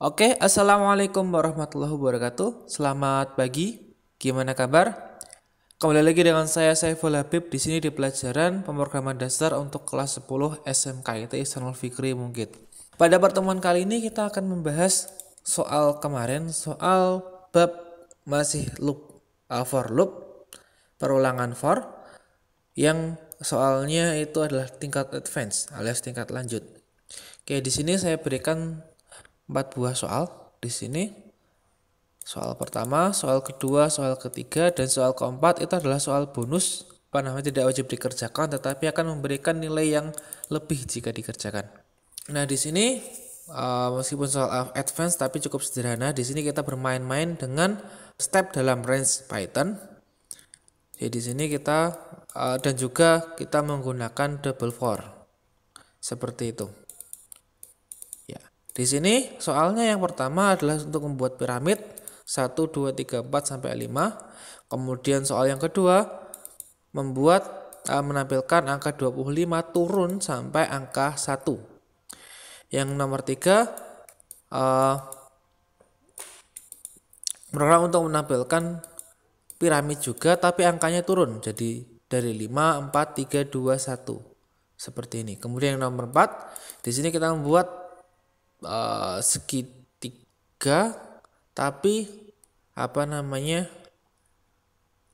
Oke, Assalamualaikum warahmatullahi wabarakatuh. Selamat pagi, gimana kabar? Kembali lagi dengan saya Saiful Habib di sini di pelajaran pemrograman dasar untuk kelas 10 IT Ihsanul Fikri Mungkit. Pada pertemuan kali ini kita akan membahas soal kemarin, soal bab masih loop, uh, for loop, perulangan for, yang soalnya itu adalah tingkat advance alias tingkat lanjut. Oke, di sini saya berikan 4 buah soal di sini. Soal pertama, soal kedua, soal ketiga, dan soal keempat itu adalah soal bonus. Apa namanya tidak wajib dikerjakan, tetapi akan memberikan nilai yang lebih jika dikerjakan. Nah, di sini eh, meskipun soal advance tapi cukup sederhana, di sini kita bermain-main dengan step dalam range Python. Jadi di sini kita Eh, dan juga kita menggunakan double for seperti itu ya di sini soalnya yang pertama adalah untuk membuat piramid 1 2 3 4 sampai 5 kemudian soal yang kedua membuat uh, menampilkan angka 25 turun sampai angka 1 yang nomor 3 uh, eh, untuk menampilkan piramid juga tapi angkanya turun jadi dari 5, 4, 3, 2, 1. Seperti ini. Kemudian yang nomor 4, di sini kita membuat uh, segitiga tapi apa namanya?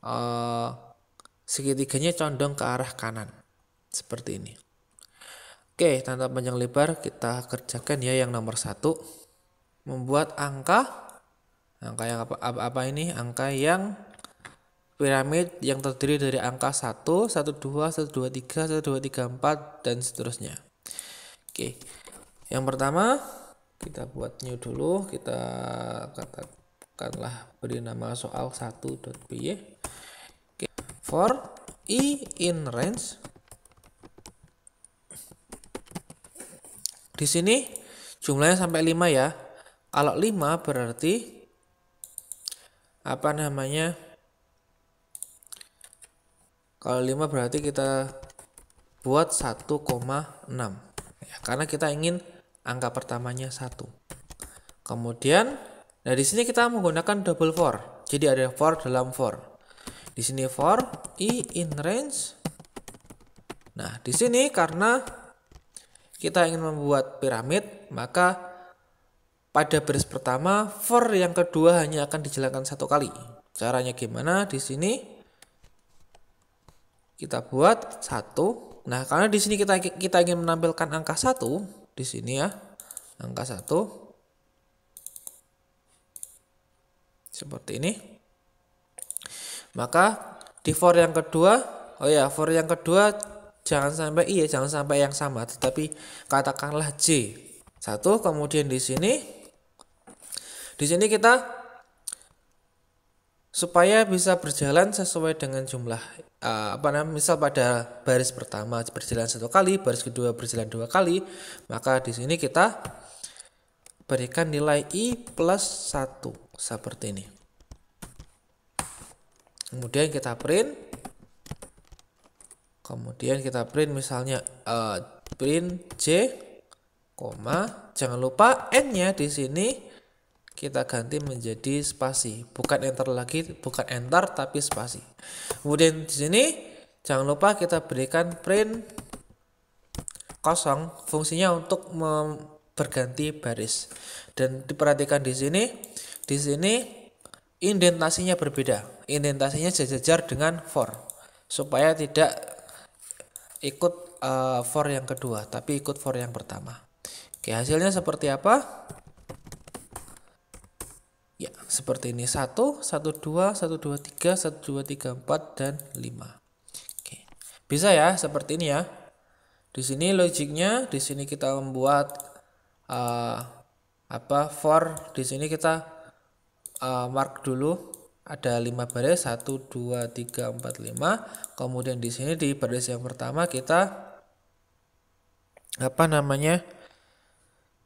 Uh, segitiganya condong ke arah kanan. Seperti ini. Oke, tanpa panjang lebar kita kerjakan ya yang nomor satu membuat angka angka yang apa, apa, apa ini angka yang piramid yang terdiri dari angka 1, 12, 123, 1234 dan seterusnya. Oke. Yang pertama, kita buat new dulu, kita katakanlah beri nama soal 1.py. Oke. For i in range Di sini jumlahnya sampai 5 ya. Kalau 5 berarti apa namanya? Kalau 5 berarti kita buat 1,6. Ya, karena kita ingin angka pertamanya 1. Kemudian nah, dari sini kita menggunakan double for. Jadi ada for dalam for. Di sini for i in range. Nah, di sini karena kita ingin membuat piramid, maka pada baris pertama, for yang kedua hanya akan dijalankan satu kali. Caranya gimana? Di sini kita buat satu nah karena di sini kita kita ingin menampilkan angka satu di sini ya angka satu seperti ini maka di for yang kedua oh ya for yang kedua jangan sampai iya jangan sampai yang sama tetapi katakanlah j satu kemudian di sini di sini kita supaya bisa berjalan sesuai dengan jumlah uh, apa namanya misal pada baris pertama berjalan satu kali baris kedua berjalan dua kali maka di sini kita berikan nilai i plus satu seperti ini kemudian kita print kemudian kita print misalnya uh, print j koma jangan lupa n nya di sini kita ganti menjadi spasi bukan enter lagi bukan enter tapi spasi kemudian di sini jangan lupa kita berikan print kosong fungsinya untuk berganti baris dan diperhatikan di sini di sini indentasinya berbeda indentasinya sejajar dengan for supaya tidak ikut uh, for yang kedua tapi ikut for yang pertama oke hasilnya seperti apa Ya, seperti ini. 1, 1, 2, 1, 2, 3, 1, 2, 3, 4, dan 5. Oke. Bisa ya, seperti ini ya. Di sini logiknya, di sini kita membuat uh, apa for, di sini kita uh, mark dulu ada 5 baris 1 2 3 4 5 kemudian di sini di baris yang pertama kita apa namanya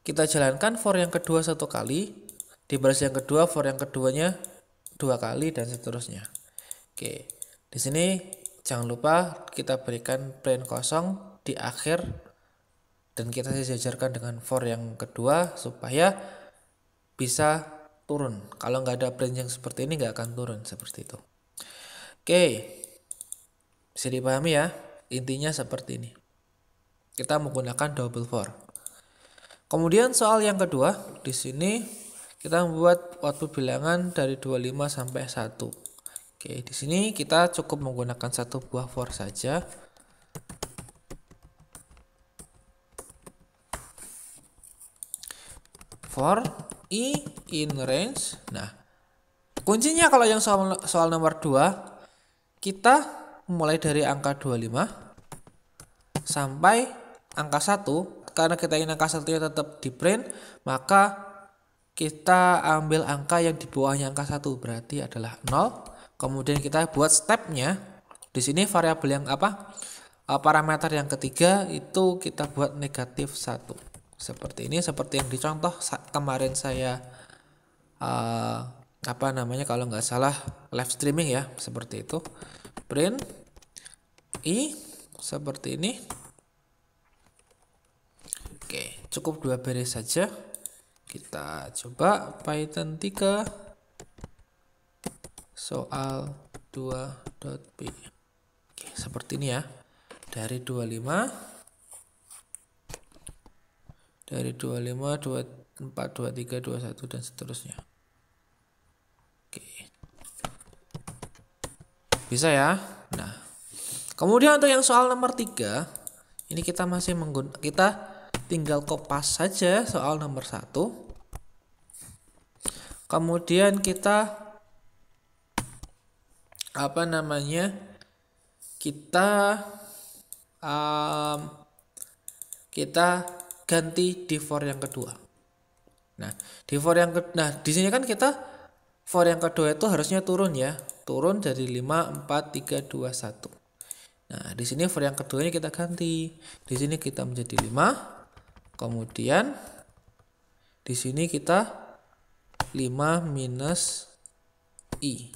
kita jalankan for yang kedua satu kali di baris yang kedua for yang keduanya dua kali dan seterusnya oke di sini jangan lupa kita berikan print kosong di akhir dan kita sejajarkan dengan for yang kedua supaya bisa turun kalau nggak ada print yang seperti ini nggak akan turun seperti itu oke bisa dipahami ya intinya seperti ini kita menggunakan double for kemudian soal yang kedua di sini kita membuat waktu bilangan dari 25 sampai 1. Oke, di sini kita cukup menggunakan satu buah for saja. For i in range. Nah, kuncinya kalau yang soal, soal nomor 2 kita mulai dari angka 25 sampai angka 1 karena kita ingin angka 1 tetap di print maka kita ambil angka yang di bawahnya angka satu berarti adalah nol kemudian kita buat stepnya di sini variabel yang apa eh, parameter yang ketiga itu kita buat negatif satu seperti ini seperti yang dicontoh kemarin saya uh, apa namanya kalau nggak salah live streaming ya seperti itu print i seperti ini oke cukup dua baris saja kita coba Python 3 soal 2.b. Oke, seperti ini ya. Dari 25 dari 25 24 23 21 dan seterusnya. Oke. Bisa ya? Nah. Kemudian untuk yang soal nomor 3, ini kita masih menggunakan kita tinggal kopas saja soal nomor satu kemudian kita apa namanya kita um, kita ganti di for yang kedua nah di for yang kedua nah di sini kan kita for yang kedua itu harusnya turun ya turun dari 5 4 3 2 1 Nah, di sini for yang keduanya kita ganti. Di sini kita menjadi 5. Kemudian di sini kita 5 minus I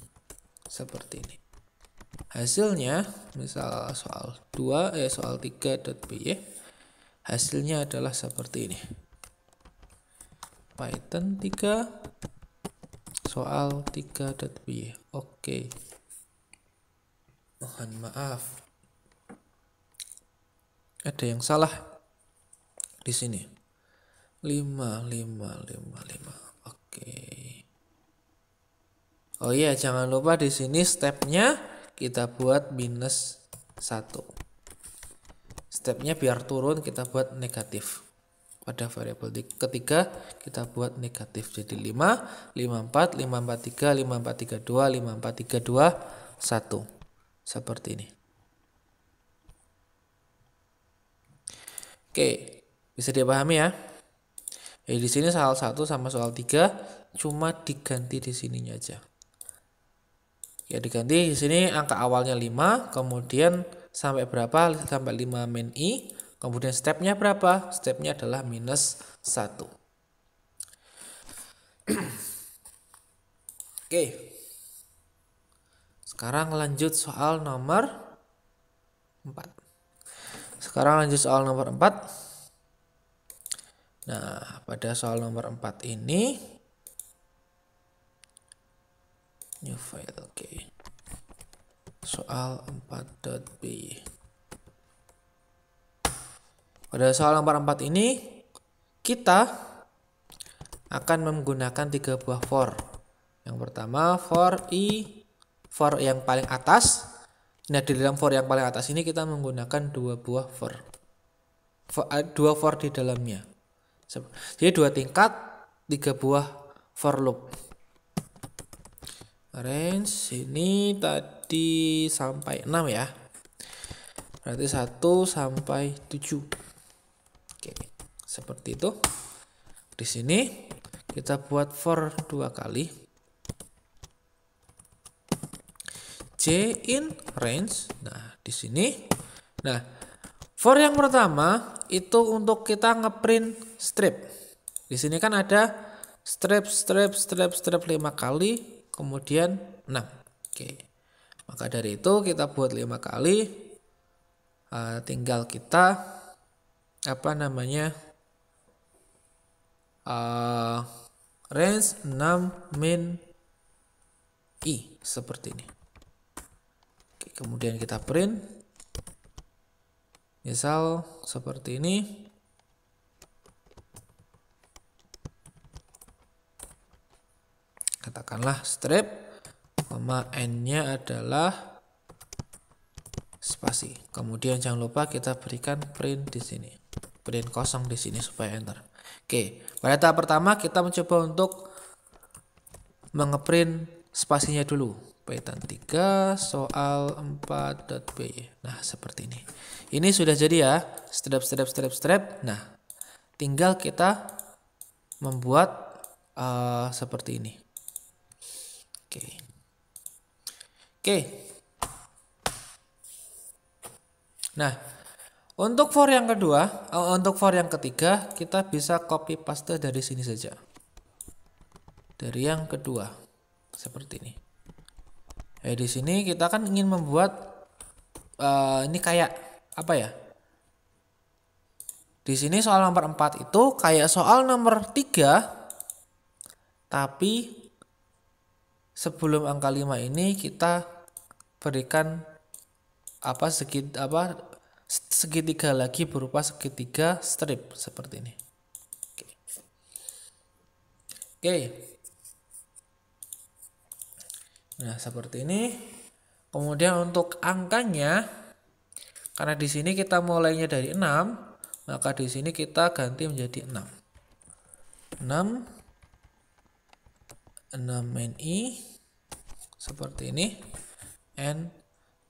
seperti ini. Hasilnya misal soal 2 eh soal 3.py ya, hasilnya adalah seperti ini. Python 3 soal 3.py. Oke. Okay. Mohon maaf. Ada yang salah di sini lima lima lima lima oke oh iya jangan lupa di sini stepnya kita buat minus satu stepnya biar turun kita buat negatif pada variabel ketiga kita buat negatif jadi 5 54 543 5432 5432 1 seperti ini Oke bisa dipahami ya? Jadi di sini soal satu sama soal tiga cuma diganti di sininya aja. Ya diganti di sini angka awalnya 5, kemudian sampai berapa? Sampai 5 min i. Kemudian stepnya berapa? Stepnya adalah minus satu. Oke. Sekarang lanjut soal nomor 4. Sekarang lanjut soal nomor 4. Nah, pada soal nomor 4 ini new file oke. Okay. Soal 4.b. Pada soal nomor 4 ini kita akan menggunakan tiga buah for. Yang pertama for i for yang paling atas. Nah, di dalam for yang paling atas ini kita menggunakan dua buah for. for eh, dua for di dalamnya jadi dua tingkat tiga buah for loop range ini tadi sampai 6 ya berarti 1 sampai 7 oke seperti itu di sini kita buat for dua kali J in range nah di sini nah For yang pertama itu untuk kita ngeprint strip. Di sini kan ada strip, strip, strip, strip 5 kali, kemudian 6. Oke. Maka dari itu kita buat 5 kali. Uh, tinggal kita apa namanya? Uh, range 6 min i seperti ini. Oke, kemudian kita print misal seperti ini katakanlah strip koma n-nya adalah spasi. Kemudian jangan lupa kita berikan print di sini. Print kosong di sini supaya enter. Oke, pada tahap pertama kita mencoba untuk mengeprint spasinya dulu. Paitan 3 soal 4.b Nah, seperti ini. Ini sudah jadi ya. Strap, strap, strap, strap. Nah, tinggal kita membuat uh, seperti ini. Oke. Okay. Oke. Okay. Nah, untuk for yang kedua, uh, untuk for yang ketiga, kita bisa copy paste dari sini saja. Dari yang kedua, seperti ini. Eh di sini kita kan ingin membuat uh, ini kayak apa ya? Di sini soal nomor 4 itu kayak soal nomor 3 tapi sebelum angka 5 ini kita berikan apa segit apa segitiga lagi berupa segitiga strip seperti ini. Oke. Okay. Okay. Nah, seperti ini. Kemudian untuk angkanya karena di sini kita mulainya dari 6, maka di sini kita ganti menjadi 6. 6 6 main i seperti ini n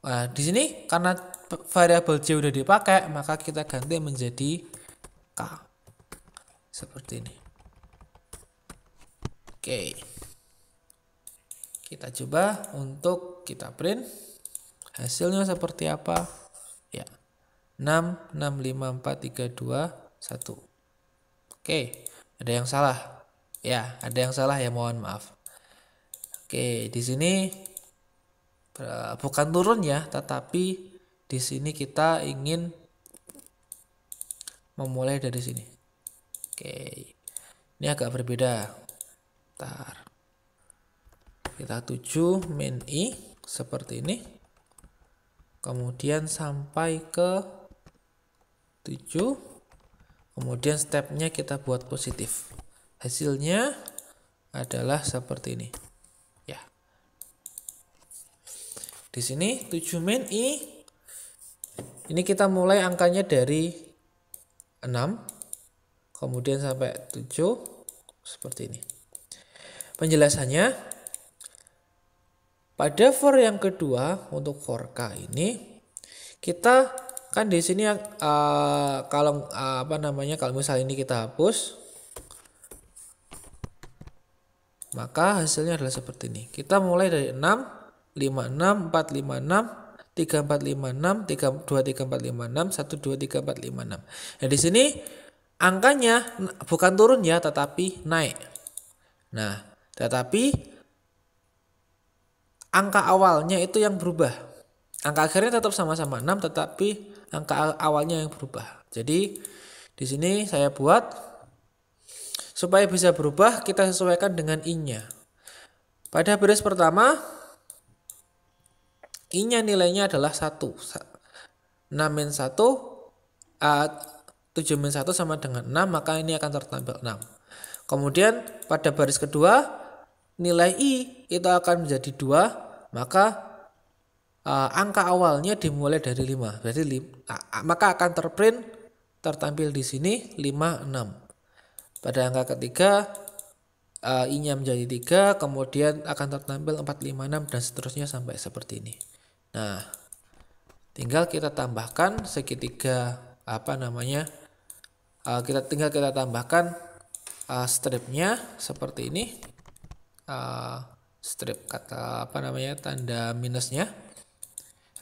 nah, di sini karena variabel j udah dipakai maka kita ganti menjadi k seperti ini oke okay. Kita coba untuk kita print. Hasilnya seperti apa? Ya. 6 6 5 4 3 2 1. Oke, ada yang salah. Ya, ada yang salah ya, mohon maaf. Oke, di sini eh, bukan turun ya, tetapi di sini kita ingin memulai dari sini. Oke. Ini agak berbeda. ntar kita 7 min i seperti ini kemudian sampai ke 7 kemudian stepnya kita buat positif hasilnya adalah seperti ini ya di sini 7 min i ini kita mulai angkanya dari 6 kemudian sampai 7 seperti ini penjelasannya pada for yang kedua untuk for k ini kita kan di sini uh, kalau uh, apa namanya kalau misal ini kita hapus maka hasilnya adalah seperti ini. Kita mulai dari 6 56 456 3456 5 123456. Nah, di sini angkanya bukan turun ya tetapi naik. Nah, tetapi angka awalnya itu yang berubah. Angka akhirnya tetap sama-sama 6 tetapi angka awalnya yang berubah. Jadi di sini saya buat supaya bisa berubah kita sesuaikan dengan i-nya. Pada baris pertama i-nya nilainya adalah 1. 6 min 1 7 min 1 sama dengan 6 maka ini akan tertampil 6. Kemudian pada baris kedua nilai I itu akan menjadi 2, maka uh, angka awalnya dimulai dari 5. Berarti li, uh, maka akan terprint tertampil di sini 5 6. Pada angka ketiga uh, I-nya menjadi 3, kemudian akan tertampil 4 5 6 dan seterusnya sampai seperti ini. Nah, tinggal kita tambahkan segitiga apa namanya? Uh, kita tinggal kita tambahkan uh, stripnya seperti ini uh, strip kata apa namanya tanda minusnya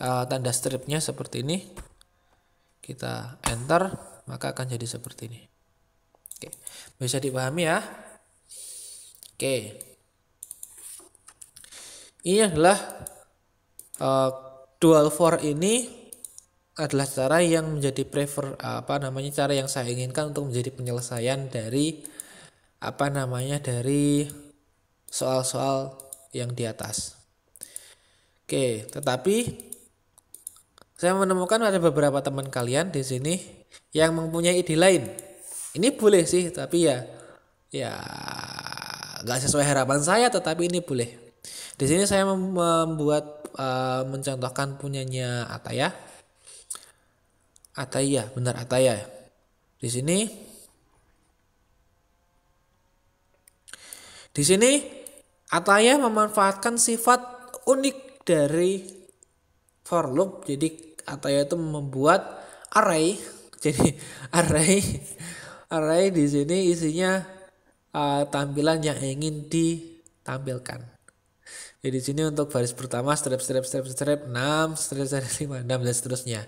uh, tanda stripnya seperti ini kita enter maka akan jadi seperti ini oke bisa dipahami ya oke ini adalah uh, dual for ini adalah cara yang menjadi prefer apa namanya cara yang saya inginkan untuk menjadi penyelesaian dari apa namanya dari soal-soal yang di atas. Oke, tetapi saya menemukan ada beberapa teman kalian di sini yang mempunyai ide lain. Ini boleh sih, tapi ya ya nggak sesuai harapan saya, tetapi ini boleh. Di sini saya membuat uh, mencontohkan punyanya Ataya. Ataya, benar Ataya. Di sini di sini Ataya memanfaatkan sifat unik dari for loop. Jadi Ataya itu membuat array. Jadi array array di sini isinya uh, tampilan yang ingin ditampilkan. Jadi di sini untuk baris pertama strip strip strip strip enam, strip strip lima, enam dan seterusnya.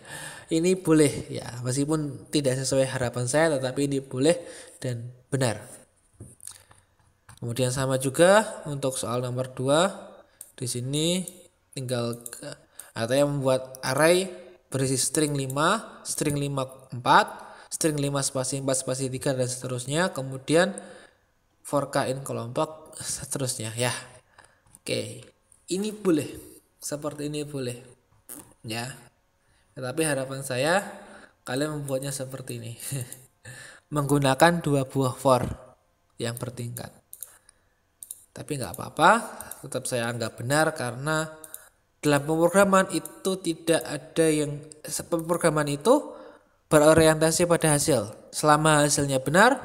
Ini boleh ya, meskipun tidak sesuai harapan saya tetapi ini boleh dan benar. Kemudian sama juga untuk soal nomor 2. Di sini tinggal atau yang membuat array berisi string 5, string 5 4, string 5 spasi 4 spasi 3 dan seterusnya. Kemudian for k in kelompok seterusnya ya. Oke. Ini boleh. Seperti ini boleh. Ya. Tetapi harapan saya kalian membuatnya seperti ini. Menggunakan dua buah for yang bertingkat. Tapi nggak apa-apa, tetap saya anggap benar karena dalam pemrograman itu tidak ada yang pemrograman itu berorientasi pada hasil. Selama hasilnya benar,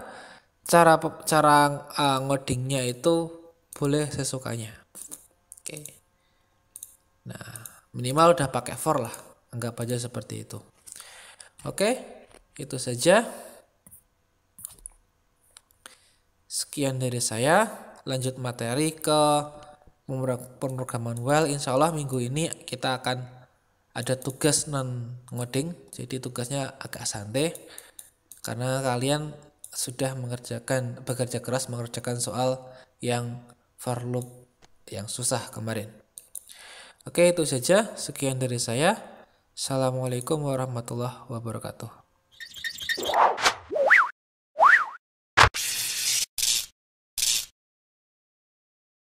cara cara uh, ngodingnya itu boleh sesukanya. Oke. Okay. Nah, minimal udah pakai for lah. Anggap aja seperti itu. Oke, okay, itu saja. Sekian dari saya lanjut materi ke pemrograman well insya Allah minggu ini kita akan ada tugas non ngoding jadi tugasnya agak santai karena kalian sudah mengerjakan bekerja keras mengerjakan soal yang for loop yang susah kemarin oke itu saja sekian dari saya Assalamualaikum warahmatullahi wabarakatuh